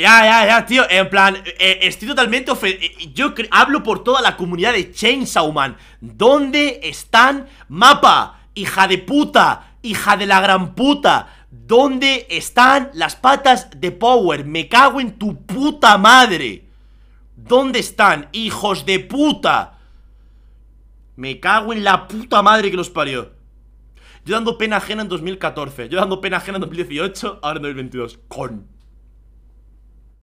Ya, ya, ya, tío, en plan, eh, estoy totalmente eh, Yo hablo por toda la comunidad de Chainsaw Man ¿Dónde están mapa? Hija de puta, hija de la gran puta ¿Dónde están las patas de Power? Me cago en tu puta madre ¿Dónde están, hijos de puta? Me cago en la puta madre que los parió Yo dando pena ajena en 2014 Yo dando pena ajena en 2018 Ahora en 2022 Con